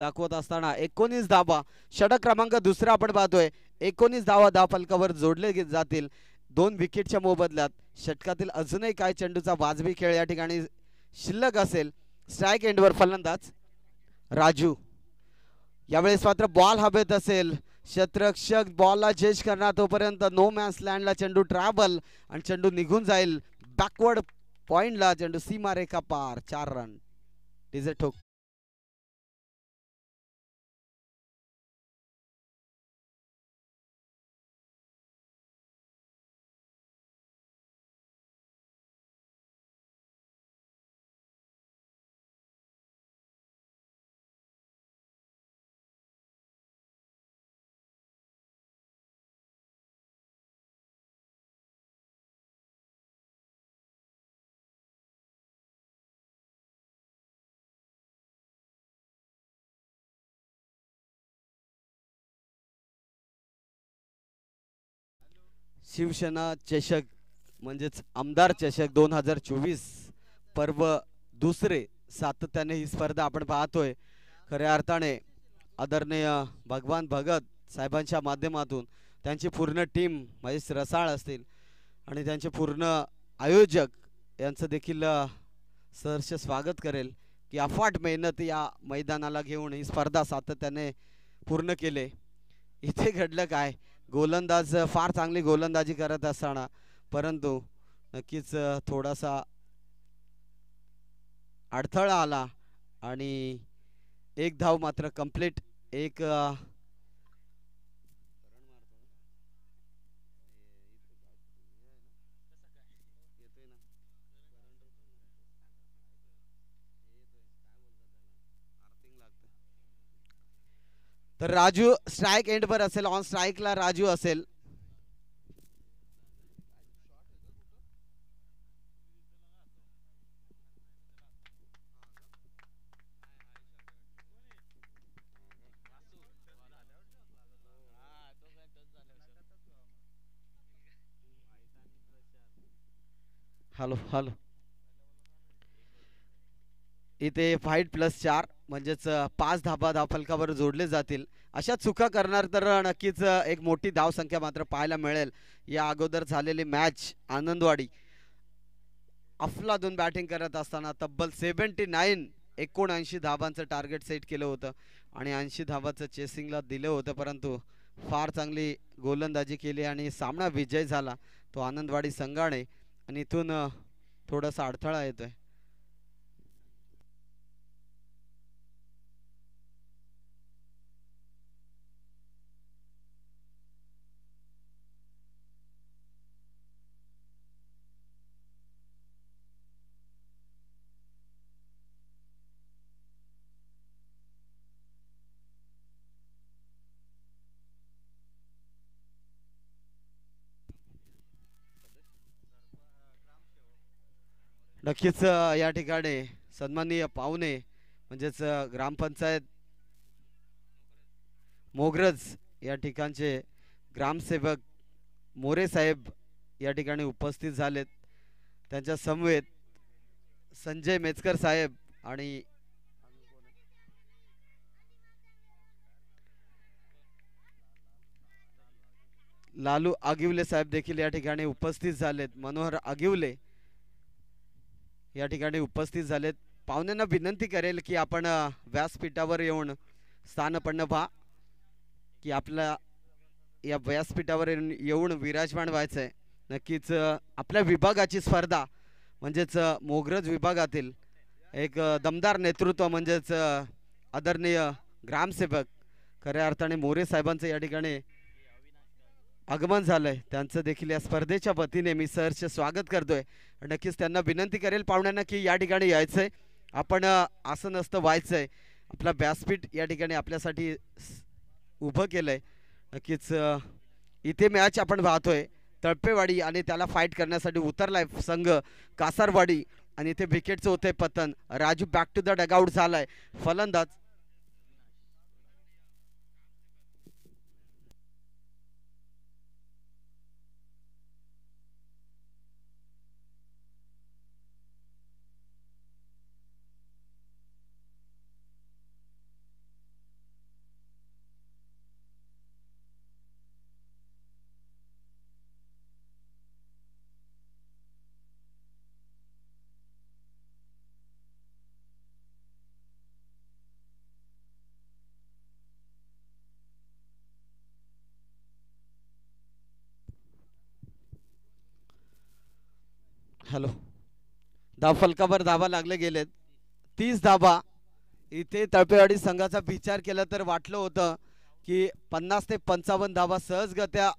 दाखवत असताना एकोणीस धावा षटक क्रमांक दुसरा आपण पाहतोय एकोणीस धावा दहा फलकावर जोडले जातील दोन विकेटच्या मोबदल्यात षटकातील अजूनही काय चेंडूचा वाजवी खेळ या ठिकाणी शिल्लक असेल स्ट्राईक एंडवर फलंदाज राजू यावेळेस मात्र बॉल हवेत असेल शत्रक्षक बॉलला जेश करणार तोपर्यंत नो मॅन्स लँडला चेंडू ट्रॅव्हल आणि चेंडू निघून जाईल बॅकवर्ड पॉइंटला चेंडू सीमारेखा पार चार रन डिझे ठोक शिवसेना चषक म्हणजेच आमदार चषक दोन हजार चोवीस पर्व दुसरे सातत्याने ही स्पर्धा आपण पाहतोय खऱ्या अर्थाने आदरणीय भगवान भगत साहेबांच्या माध्यमातून त्यांची पूर्ण टीम म्हणजे रसाळ असतील आणि त्यांचे पूर्ण आयोजक यांचं देखील सहर्ष स्वागत करेल की अफाट मेहनत या मैदानाला घेऊन ही स्पर्धा सातत्याने पूर्ण केले इथे घडलं काय गोलंदाज फार चांगली गोलंदाजी करत असताना परंतु नक्कीच थोडासा अडथळा आला आणि एक धाव मात्र कंप्लीट एक तर राजू स्ट्राईक एंडवर असेल ऑन ला राजू असेल हॅलो हॅलो इथे फाईट प्लस चार म्हणजेच पाच धाबा धावफलकावर जोडले जातील अशा चुका करणार तर नक्कीच एक मोठी धावसंख्या मात्र पाहायला मिळेल या अगोदर झालेली मॅच आनंदवाडी अफलादून बॅटिंग करत असताना तब्बल सेव्हन्टी नाईन एकोणऐंशी धाबांचं टार्गेट सेट केलं होतं आणि ऐंशी धाबाचं चेसिंगला दिलं होतं परंतु फार चांगली गोलंदाजी केली आणि सामना विजय झाला तो आनंदवाडी संघाने आणि इथून थोडासा अडथळा येतोय नक्कीच या ठिकाणी सन्माननीय पाहुणे म्हणजेच ग्रामपंचायत मोगरज या ठिकाणचे ग्रामसेवक मोरे साहेब या ठिकाणी उपस्थित झालेत त्यांच्या समवेत संजय मेचकर साहेब आणि लालू आगिवले साहेब देखील या ठिकाणी उपस्थित झालेत मनोहर आगिवले या ठिकाणी उपस्थित झालेत पाहुण्यांना विनंती करेल की आपण व्यासपीठावर येऊन स्थानपण व्हा की आपला या व्यासपीठावर येऊन विराजमान व्हायचं आहे नक्कीच आपल्या विभागाची स्पर्धा म्हणजेच मोगरज विभागातील एक दमदार नेतृत्व म्हणजेच आदरणीय ग्रामसेवक खऱ्या अर्थाने मोरे साहेबांचं या ठिकाणी आगमन झालंय त्यांचं देखील या स्पर्धेच्या वतीने मी सहर्ष स्वागत करतोय नक्कीच त्यांना विनंती करेल पाहुण्यांना की या ठिकाणी यायचं आहे आपण असं नसतं व्हायचं आहे आपला व्यासपीठ या ठिकाणी आपल्यासाठी उभं केलं आहे नक्कीच इथे मॅच आपण पाहतोय तळपेवाडी आणि त्याला फाईट करण्यासाठी उतरलाय संघ कासारवाडी आणि इथे विकेटचं होतंय पतन Raju back to the dugout झालाय फलंदाज हॅलो दा फलकावर धाबा लागले गेलेत तीस धाबा इथे तळपेवाडी संघाचा विचार केला तर वाटलं होतं की पन्नास ते पंचावन्न धाबा सहजगत्या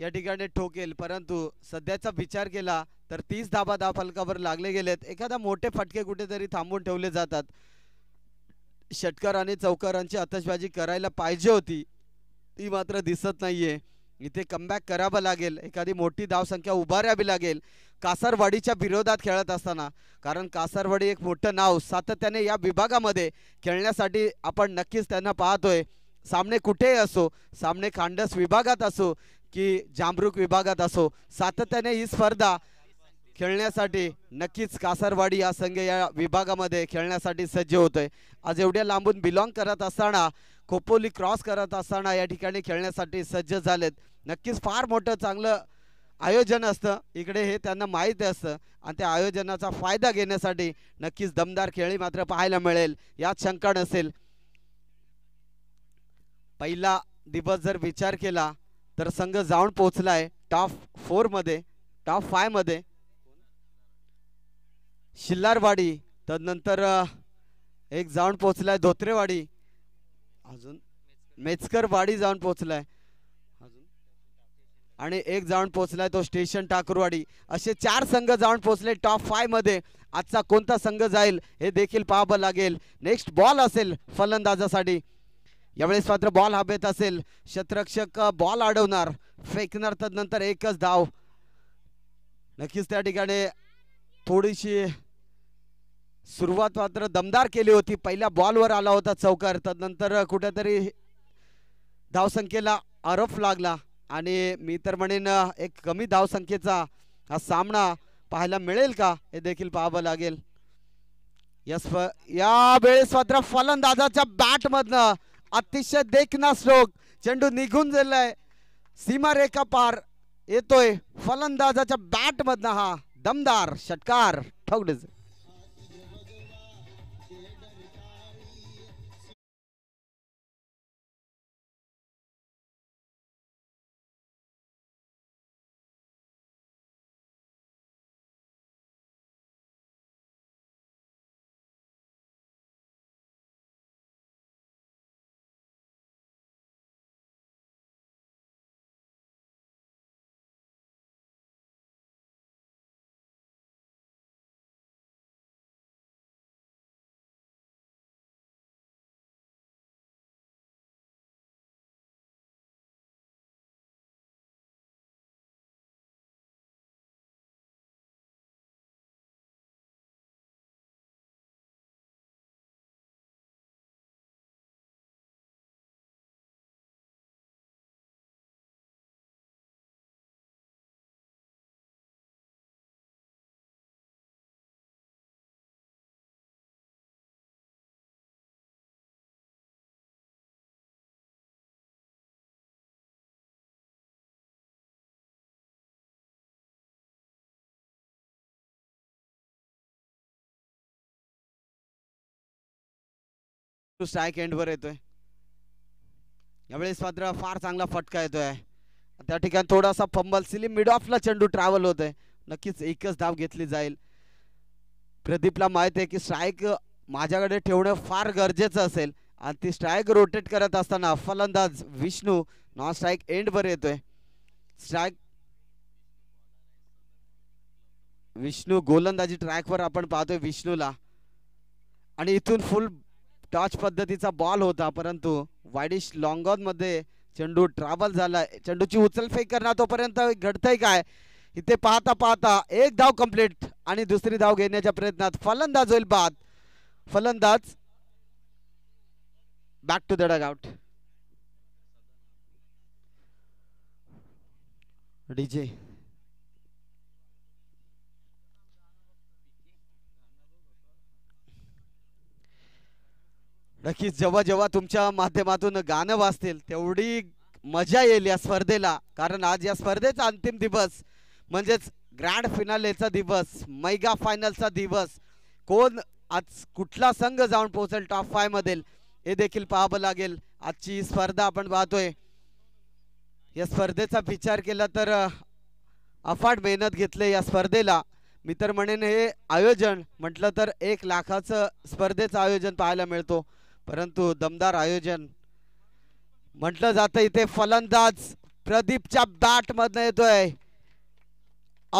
या ठिकाणी ठोकेल परंतु सध्याचा विचार केला तर तीस धाबा दा फलकावर लागले गेलेत एखादा मोठे फटके कुठेतरी थांबून ठेवले जातात षटकर आणि चौकारांची आतषबाजी करायला पाहिजे होती ती मात्र दिसत नाहीये इथे कमबॅक करावं लागेल एखादी मोठी धावसंख्या उभारावी लागेल कासारवाडीच्या विरोधात खेळत असताना कारण कासारवाडी एक मोठं नाव सातत्याने या विभागामध्ये खेळण्यासाठी आपण नक्कीच त्यांना पाहतोय सामने कुठेही असो सामने खांडस विभागात असो की जांभरूक विभागात असो सातत्याने ही स्पर्धा खेळण्यासाठी नक्कीच कासारवाडी या संघ या विभागामध्ये खेळण्यासाठी सज्ज होतोय आज एवढ्या लांबून बिलॉंग करत असताना खोपोली क्रॉस करत असताना या ठिकाणी खेळण्यासाठी सज्ज झालेत नक्कीच फार मोठं चांगलं आयोजन असतं इकडे हे त्यांना माहीत असतं आणि त्या आयोजनाचा फायदा घेण्यासाठी नक्कीच दमदार खेळी मात्र पाहायला मिळेल यात शंका नसेल पहिला दिवस जर विचार केला तर संघ जाऊन पोहोचलाय टॉप फोरमध्ये टॉप फायमध्ये शिल्लारवाडी तदनंतर एक जाऊन पोहोचलाय धोत्रेवाडी अजून मेचकरवाडी जाऊन पोहोचलाय आणि एक जाऊन पोहोचलाय तो स्टेशन ठाकूरवाडी असे चार संघ जाऊन पोहोचले टॉप फाय मध्ये आजचा कोणता संघ जाईल हे देखील पाहावं लागेल नेक्स्ट बॉल असेल फलंदाजासाठी यावेळेस मात्र बॉल हवेत असेल शत्रक्षक बॉल अडवणार फेकणार तर नंतर एकच धाव नक्कीच त्या ठिकाणी थोडीशी सुरुवात मात्र दमदार केली होती पहिल्या बॉलवर आला होता चौकार तदनंतर कुठेतरी धावसंख्येला आरोप लागला आणि मी तर म्हणेन एक कमी धावसंख्येचा हा सामना पाहायला मिळेल का हे देखील पाहावं लागेल या वेळेस मात्र फलंदाजाच्या बॅट बॅटमधनं अतिशय देखना श्लोक चेंडू निघून गेलाय सीमारेखा पार येतोय फलंदाजाच्या बॅट मधनं हा दमदार षटकार ठेवलेच टू स्ट्राईक एंडवर येतोय यावेळेस मात्र फार चांगला फटका येतोय त्या ठिकाणी थोडासा फंबल सिली मिड ऑफला चेंडू ट्रॅव्हल होतोय नक्कीच एकच धाव घेतली जाईल प्रदीपला माहित आहे की स्ट्राईक माझ्याकडे ठेवणं फार गरजेचं असेल आणि ती स्ट्राईक रोटेट करत असताना फलंदाज विष्णू नॉन स्ट्राईक वर येतोय स्ट्राईक विष्णू गोलंदाजी ट्रॅकवर आपण पाहतोय विष्णूला आणि इथून फुल टॉच पद्धतीचा बॉल होता परंतु ऑन मध्ये चेंडू ट्रॅव्हल झाला चेंडूची उचलफेक करणार तोपर्यंत घडतंय काय इथे पाहता पाहता एक धाव कंप्लीट आणि दुसरी धाव घेण्याच्या प्रयत्नात फलंदाज होईल बाद फलंदाज back to the out DJ नक्कीच जेव्हा जेव्हा तुमच्या माध्यमातून गाणं वाचतील तेवढी मजा येईल या स्पर्धेला कारण आज या स्पर्धेचा अंतिम दिवस म्हणजेच ग्रँड फिनालेचा दिवस मैगा फायनलचा दिवस कोण आज कुठला संघ जाऊन पोहोचेल टॉप फाय मध्ये हे देखील पाहावं लागेल आजची स्पर्धा आपण पाहतोय या स्पर्धेचा विचार केला तर अफाट मेहनत घेतले या स्पर्धेला मी तर म्हणेन हे आयोजन म्हटलं तर एक लाखाचं स्पर्धेचं आयोजन पाहायला मिळतो परंतु दमदार आयोजन म्हटलं जात इथे फलंदाज प्रदीपच्या मधन येतोय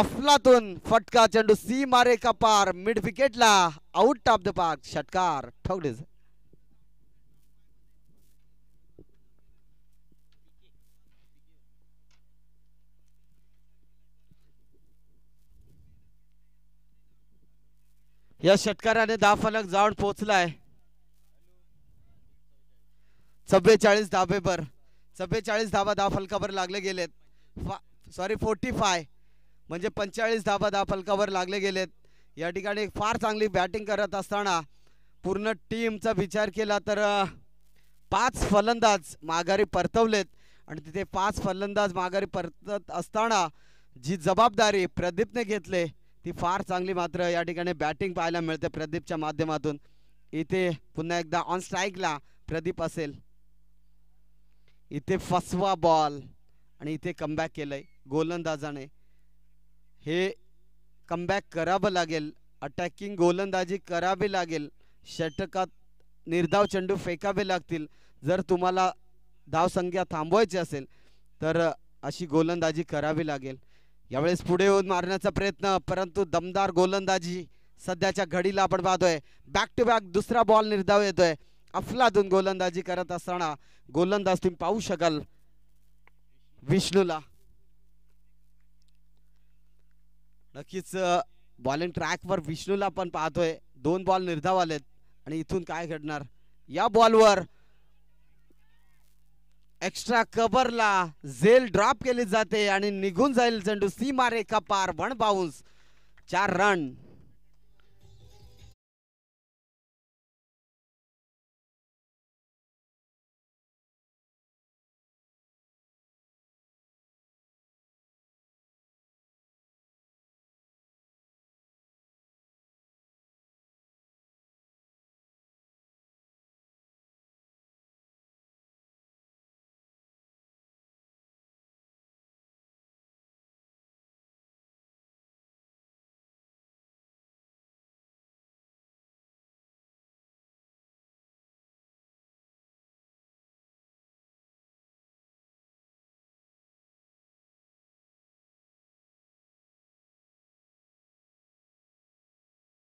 अफलातून फटका चेंडू सी मारे का पार मिड विकेटला आउट ऑफ द पार्क षटकार ठवडीज या षटकाराने दहा फलक जाऊन पोहोचलाय चव्वेचाळीस धाबेवर चव्वेचाळीस धाबा दहा फलकावर लागले गेलेत सॉरी फोर्टी फाय म्हणजे पंचेचाळीस धाबा दहा फलकावर लागले गेलेत या ठिकाणी फार चांगली बॅटिंग करत असताना पूर्ण टीमचा विचार केला तर पाच फलंदाज माघारी परतवलेत आणि तिथे पाच फलंदाज माघारी परतत असताना जी जबाबदारी प्रदीपने घेतले ती फार चांगली मात्र या ठिकाणी बॅटिंग पाहायला मिळते प्रदीपच्या माध्यमातून इथे पुन्हा एकदा ऑन स्ट्राईकला प्रदीप असेल इथे फसवा बॉल आणि इथे कमबॅक केलंय गोलंदाजाने हे कमबॅक करावं लागेल अटॅकिंग गोलंदाजी करावी लागेल षटकात निर्धाव चंडू फेकावे लागतील जर तुम्हाला धावसंख्या थांबवायची असेल तर अशी गोलंदाजी करावी लागेल यावेळेस पुढे येऊन मारण्याचा प्रयत्न परंतु दमदार गोलंदाजी सध्याच्या घडीला आपण पाहतोय बॅक टू बॅक दुसरा बॉल निर्धाव येतोय अफलातून गोलंदाजी करत असताना गोलंदाज तुम्ही पाहू शकाल विष्णूला नक्कीच बॉलिंग वर विष्णूला पण पाहतोय दोन बॉल निर्धाव आलेत आणि इथून काय घडणार या बॉलवर एक्स्ट्रा कबरला जेल ड्रॉप केली जाते आणि निघून जाईल सी मारे कपार वन बाउन्स चार रन